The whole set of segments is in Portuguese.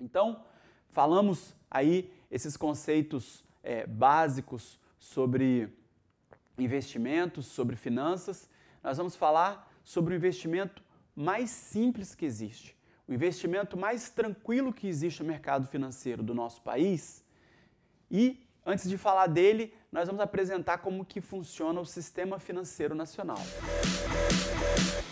Então, falamos aí esses conceitos é, básicos sobre investimentos, sobre finanças. Nós vamos falar sobre o investimento mais simples que existe. O investimento mais tranquilo que existe no mercado financeiro do nosso país. E antes de falar dele, nós vamos apresentar como que funciona o sistema financeiro nacional. Música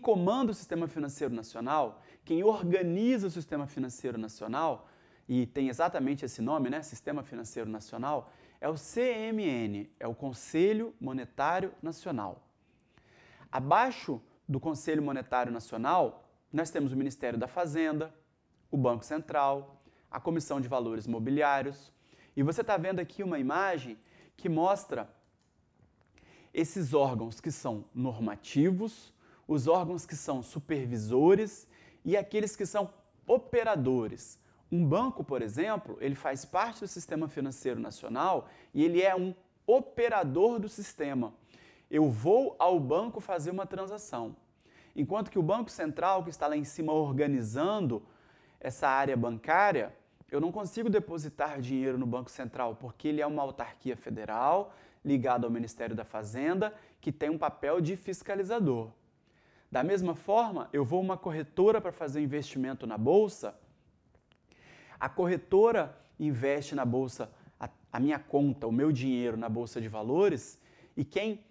comanda o sistema financeiro nacional, quem organiza o sistema financeiro nacional, e tem exatamente esse nome, né? Sistema Financeiro Nacional, é o CMN, é o Conselho Monetário Nacional. Abaixo do Conselho Monetário Nacional, nós temos o Ministério da Fazenda, o Banco Central, a Comissão de Valores Mobiliários. E você está vendo aqui uma imagem que mostra esses órgãos que são normativos, os órgãos que são supervisores e aqueles que são operadores. Um banco, por exemplo, ele faz parte do sistema financeiro nacional e ele é um operador do sistema. Eu vou ao banco fazer uma transação. Enquanto que o Banco Central, que está lá em cima organizando essa área bancária, eu não consigo depositar dinheiro no Banco Central porque ele é uma autarquia federal ligada ao Ministério da Fazenda que tem um papel de fiscalizador. Da mesma forma, eu vou uma corretora para fazer investimento na bolsa, a corretora investe na bolsa a, a minha conta, o meu dinheiro na bolsa de valores, e quem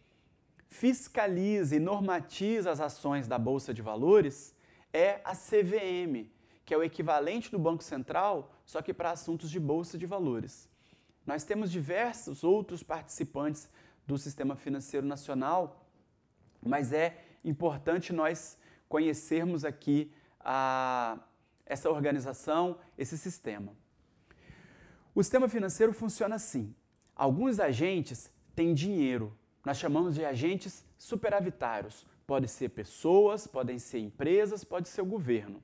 fiscaliza e normatiza as ações da bolsa de valores é a CVM, que é o equivalente do Banco Central, só que para assuntos de bolsa de valores. Nós temos diversos outros participantes do sistema financeiro nacional, mas é importante nós conhecermos aqui a, essa organização, esse sistema. O sistema financeiro funciona assim: alguns agentes têm dinheiro, nós chamamos de agentes superavitários. Podem ser pessoas, podem ser empresas, pode ser o governo.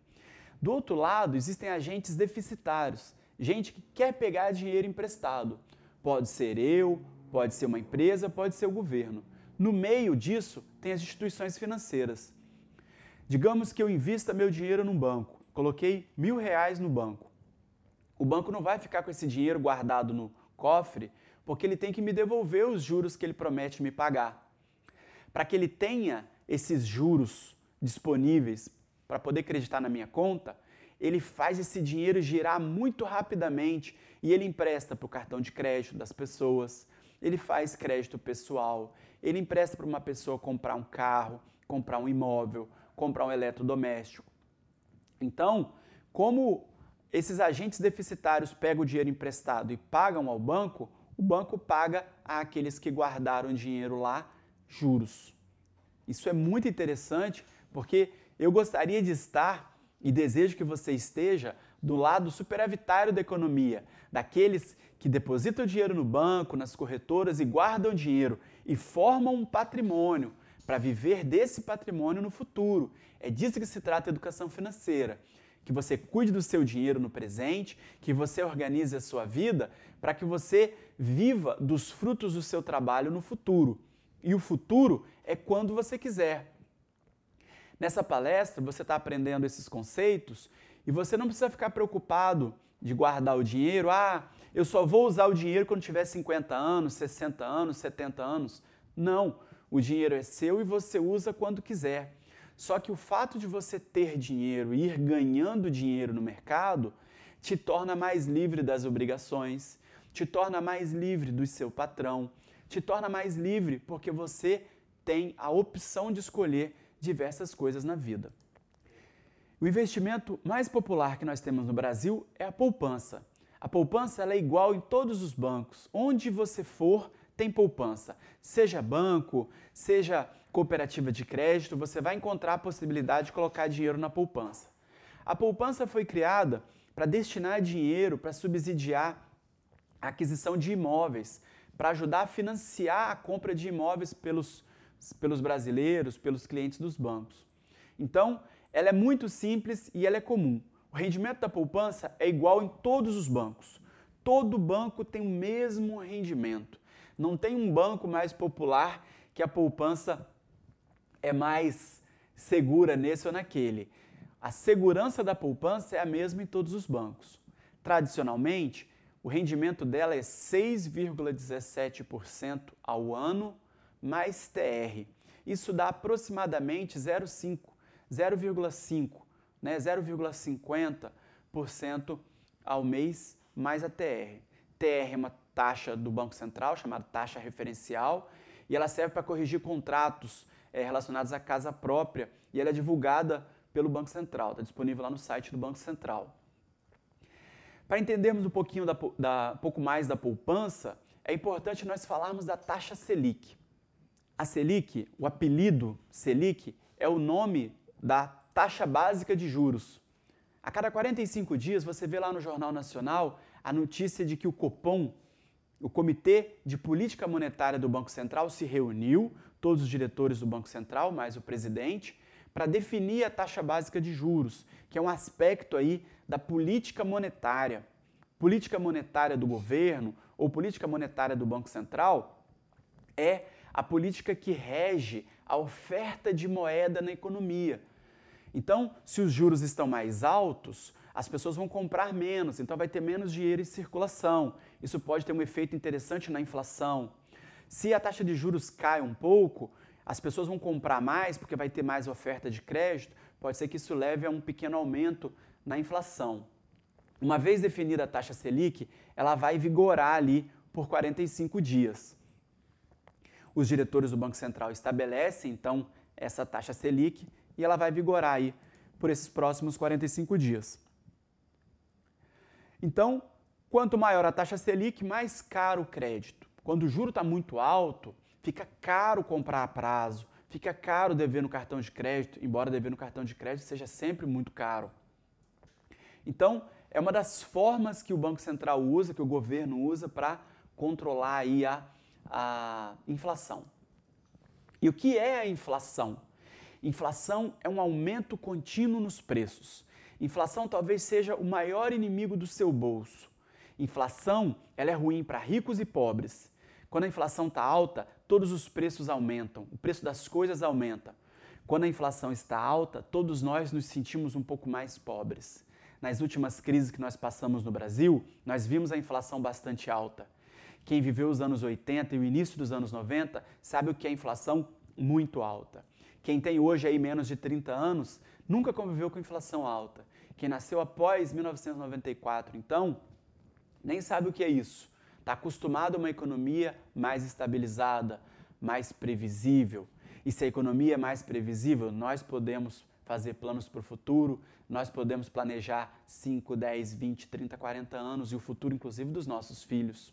Do outro lado, existem agentes deficitários, gente que quer pegar dinheiro emprestado. Pode ser eu, pode ser uma empresa, pode ser o governo. No meio disso, tem as instituições financeiras. Digamos que eu invista meu dinheiro num banco, coloquei mil reais no banco. O banco não vai ficar com esse dinheiro guardado no cofre, porque ele tem que me devolver os juros que ele promete me pagar. Para que ele tenha esses juros disponíveis para poder acreditar na minha conta, ele faz esse dinheiro girar muito rapidamente e ele empresta para o cartão de crédito das pessoas, ele faz crédito pessoal, ele empresta para uma pessoa comprar um carro, comprar um imóvel, comprar um eletrodoméstico. Então, como esses agentes deficitários pegam o dinheiro emprestado e pagam ao banco, o banco paga àqueles que guardaram dinheiro lá juros. Isso é muito interessante porque eu gostaria de estar e desejo que você esteja do lado superavitário da economia, daqueles que depositam dinheiro no banco, nas corretoras e guardam dinheiro e formam um patrimônio para viver desse patrimônio no futuro. É disso que se trata a educação financeira. Que você cuide do seu dinheiro no presente, que você organize a sua vida para que você viva dos frutos do seu trabalho no futuro. E o futuro é quando você quiser. Nessa palestra, você está aprendendo esses conceitos e você não precisa ficar preocupado de guardar o dinheiro. Ah, eu só vou usar o dinheiro quando tiver 50 anos, 60 anos, 70 anos. Não, o dinheiro é seu e você usa quando quiser. Só que o fato de você ter dinheiro e ir ganhando dinheiro no mercado te torna mais livre das obrigações, te torna mais livre do seu patrão, te torna mais livre porque você tem a opção de escolher diversas coisas na vida. O investimento mais popular que nós temos no Brasil é a poupança. A poupança é igual em todos os bancos. Onde você for, tem poupança. Seja banco, seja cooperativa de crédito, você vai encontrar a possibilidade de colocar dinheiro na poupança. A poupança foi criada para destinar dinheiro para subsidiar a aquisição de imóveis, para ajudar a financiar a compra de imóveis pelos, pelos brasileiros, pelos clientes dos bancos. Então, ela é muito simples e ela é comum. O rendimento da poupança é igual em todos os bancos. Todo banco tem o mesmo rendimento. Não tem um banco mais popular que a poupança é mais segura nesse ou naquele. A segurança da poupança é a mesma em todos os bancos. Tradicionalmente, o rendimento dela é 6,17% ao ano mais TR. Isso dá aproximadamente 0,5, 0,5 né, 0,50% ao mês mais a TR. TR é uma taxa do Banco Central, chamada taxa referencial, e ela serve para corrigir contratos é, relacionados à casa própria, e ela é divulgada pelo Banco Central, está disponível lá no site do Banco Central. Para entendermos um pouquinho da, da, pouco mais da poupança, é importante nós falarmos da taxa Selic. A Selic, o apelido Selic, é o nome da taxa básica de juros. A cada 45 dias você vê lá no Jornal Nacional a notícia de que o Copom, o Comitê de Política Monetária do Banco Central, se reuniu, todos os diretores do Banco Central, mais o presidente, para definir a taxa básica de juros, que é um aspecto aí da política monetária. Política monetária do governo ou política monetária do Banco Central é a política que rege a oferta de moeda na economia. Então, se os juros estão mais altos, as pessoas vão comprar menos, então vai ter menos dinheiro em circulação. Isso pode ter um efeito interessante na inflação. Se a taxa de juros cai um pouco, as pessoas vão comprar mais porque vai ter mais oferta de crédito, pode ser que isso leve a um pequeno aumento na inflação. Uma vez definida a taxa Selic, ela vai vigorar ali por 45 dias. Os diretores do Banco Central estabelecem então essa taxa Selic e ela vai vigorar aí por esses próximos 45 dias. Então, quanto maior a taxa Selic, mais caro o crédito. Quando o juro está muito alto, fica caro comprar a prazo, fica caro dever no cartão de crédito, embora dever no cartão de crédito seja sempre muito caro. Então, é uma das formas que o Banco Central usa, que o governo usa para controlar aí a, a inflação. E o que é a inflação? Inflação é um aumento contínuo nos preços. Inflação talvez seja o maior inimigo do seu bolso. Inflação, ela é ruim para ricos e pobres. Quando a inflação está alta, todos os preços aumentam, o preço das coisas aumenta. Quando a inflação está alta, todos nós nos sentimos um pouco mais pobres. Nas últimas crises que nós passamos no Brasil, nós vimos a inflação bastante alta. Quem viveu os anos 80 e o início dos anos 90 sabe o que é inflação muito alta. Quem tem hoje aí menos de 30 anos nunca conviveu com inflação alta. Quem nasceu após 1994, então, nem sabe o que é isso. Está acostumado a uma economia mais estabilizada, mais previsível. E se a economia é mais previsível, nós podemos fazer planos para o futuro, nós podemos planejar 5, 10, 20, 30, 40 anos e o futuro, inclusive, dos nossos filhos.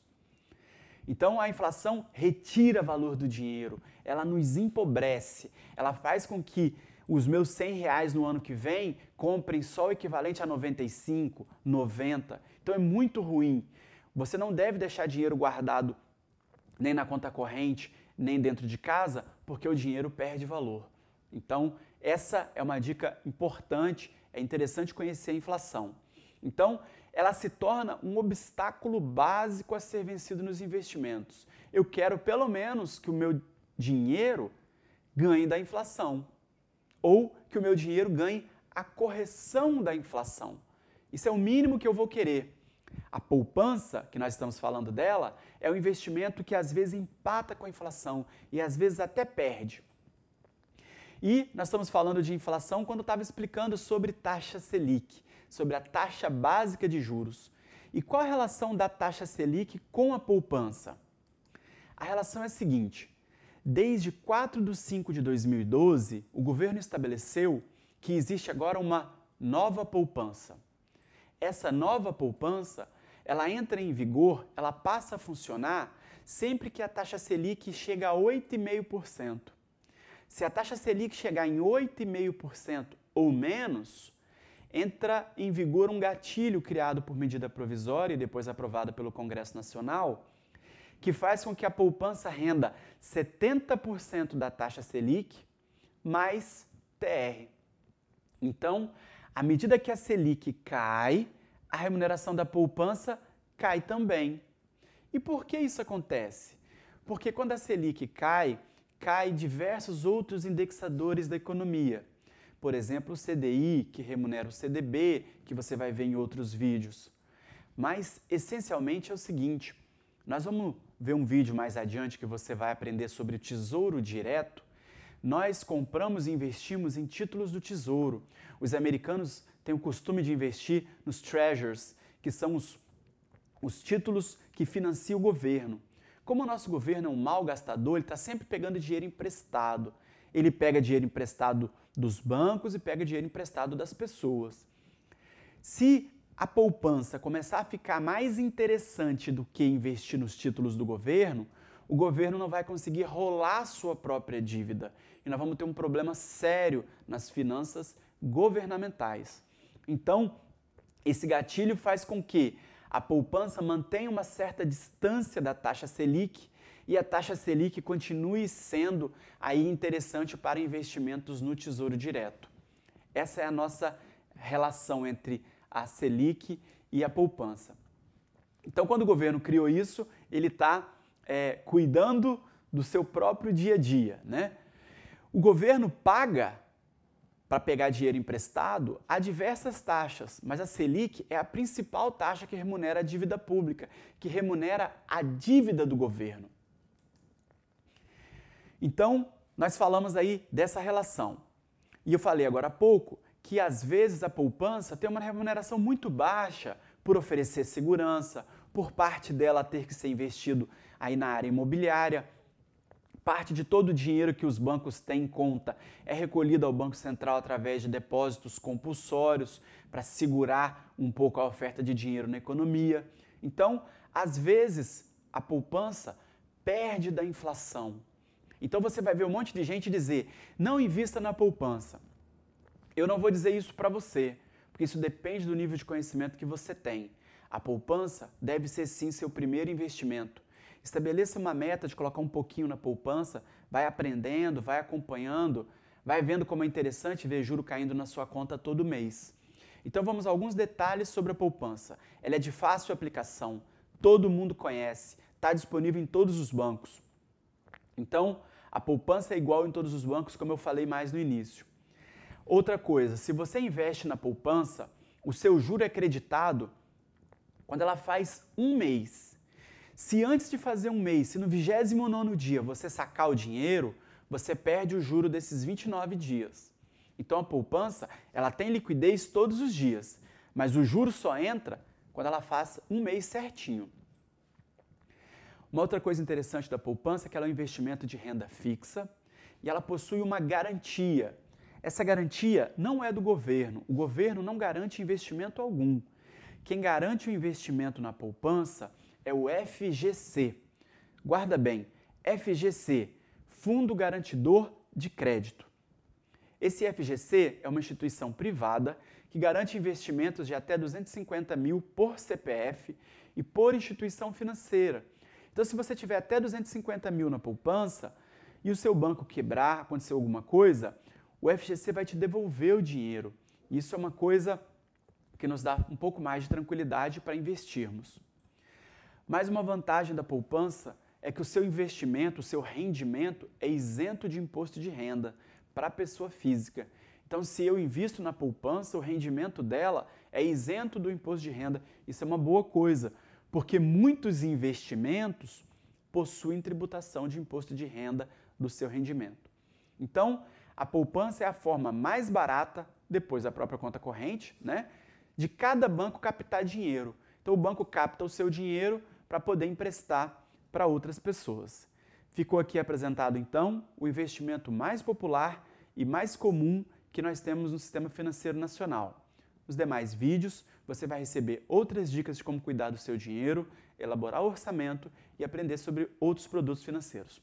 Então a inflação retira valor do dinheiro, ela nos empobrece, ela faz com que os meus 100 reais no ano que vem comprem só o equivalente a 95, 90. Então é muito ruim. Você não deve deixar dinheiro guardado nem na conta corrente, nem dentro de casa, porque o dinheiro perde valor. Então, essa é uma dica importante, é interessante conhecer a inflação. Então, ela se torna um obstáculo básico a ser vencido nos investimentos. Eu quero pelo menos que o meu dinheiro ganhe da inflação ou que o meu dinheiro ganhe a correção da inflação. Isso é o mínimo que eu vou querer. A poupança, que nós estamos falando dela, é um investimento que às vezes empata com a inflação e às vezes até perde. E nós estamos falando de inflação quando estava explicando sobre taxa Selic sobre a taxa básica de juros. E qual a relação da taxa Selic com a poupança? A relação é a seguinte: desde 4 de 5 de 2012, o governo estabeleceu que existe agora uma nova poupança. Essa nova poupança, ela entra em vigor, ela passa a funcionar sempre que a taxa Selic chega a 8,5%. Se a taxa Selic chegar em 8,5% ou menos, entra em vigor um gatilho criado por medida provisória e depois aprovada pelo Congresso Nacional, que faz com que a poupança renda 70% da taxa Selic mais TR. Então, à medida que a Selic cai, a remuneração da poupança cai também. E por que isso acontece? Porque quando a Selic cai, cai diversos outros indexadores da economia. Por exemplo, o CDI, que remunera o CDB, que você vai ver em outros vídeos. Mas, essencialmente, é o seguinte: nós vamos ver um vídeo mais adiante que você vai aprender sobre tesouro direto. Nós compramos e investimos em títulos do tesouro. Os americanos têm o costume de investir nos treasures, que são os, os títulos que financia o governo. Como o nosso governo é um mau gastador, ele está sempre pegando dinheiro emprestado ele pega dinheiro emprestado dos bancos e pega dinheiro emprestado das pessoas. Se a poupança começar a ficar mais interessante do que investir nos títulos do governo, o governo não vai conseguir rolar sua própria dívida e nós vamos ter um problema sério nas finanças governamentais. Então, esse gatilho faz com que a poupança mantenha uma certa distância da taxa Selic e a taxa Selic continue sendo aí interessante para investimentos no Tesouro Direto. Essa é a nossa relação entre a Selic e a poupança. Então, quando o governo criou isso, ele está é, cuidando do seu próprio dia a dia. Né? O governo paga para pegar dinheiro emprestado há diversas taxas, mas a Selic é a principal taxa que remunera a dívida pública, que remunera a dívida do governo. Então, nós falamos aí dessa relação. E eu falei agora há pouco que às vezes a poupança tem uma remuneração muito baixa por oferecer segurança, por parte dela ter que ser investido aí na área imobiliária. Parte de todo o dinheiro que os bancos têm em conta é recolhido ao Banco Central através de depósitos compulsórios para segurar um pouco a oferta de dinheiro na economia. Então, às vezes, a poupança perde da inflação, então você vai ver um monte de gente dizer: não invista na poupança. Eu não vou dizer isso para você, porque isso depende do nível de conhecimento que você tem. A poupança deve ser sim seu primeiro investimento. Estabeleça uma meta de colocar um pouquinho na poupança, vai aprendendo, vai acompanhando, vai vendo como é interessante ver juro caindo na sua conta todo mês. Então vamos a alguns detalhes sobre a poupança. Ela é de fácil aplicação, todo mundo conhece, está disponível em todos os bancos. Então, a poupança é igual em todos os bancos, como eu falei mais no início. Outra coisa, se você investe na poupança, o seu juro é creditado quando ela faz um mês. Se antes de fazer um mês, se no 29 dia você sacar o dinheiro, você perde o juro desses 29 dias. Então a poupança, ela tem liquidez todos os dias, mas o juro só entra quando ela faz um mês certinho. Uma outra coisa interessante da poupança é que ela é um investimento de renda fixa e ela possui uma garantia. Essa garantia não é do governo. O governo não garante investimento algum. Quem garante o investimento na poupança é o FGC. Guarda bem, FGC, Fundo Garantidor de Crédito. Esse FGC é uma instituição privada que garante investimentos de até 250 mil por CPF e por instituição financeira. Então, se você tiver até 250 mil na poupança e o seu banco quebrar, acontecer alguma coisa, o FGC vai te devolver o dinheiro. Isso é uma coisa que nos dá um pouco mais de tranquilidade para investirmos. Mais uma vantagem da poupança é que o seu investimento, o seu rendimento é isento de imposto de renda para a pessoa física. Então, se eu invisto na poupança, o rendimento dela é isento do imposto de renda. Isso é uma boa coisa, porque muitos investimentos possuem tributação de imposto de renda do seu rendimento. Então, a poupança é a forma mais barata, depois da própria conta corrente, né, de cada banco captar dinheiro. Então, o banco capta o seu dinheiro para poder emprestar para outras pessoas. Ficou aqui apresentado, então, o investimento mais popular e mais comum que nós temos no sistema financeiro nacional. Nos demais vídeos, você vai receber outras dicas de como cuidar do seu dinheiro, elaborar o orçamento e aprender sobre outros produtos financeiros.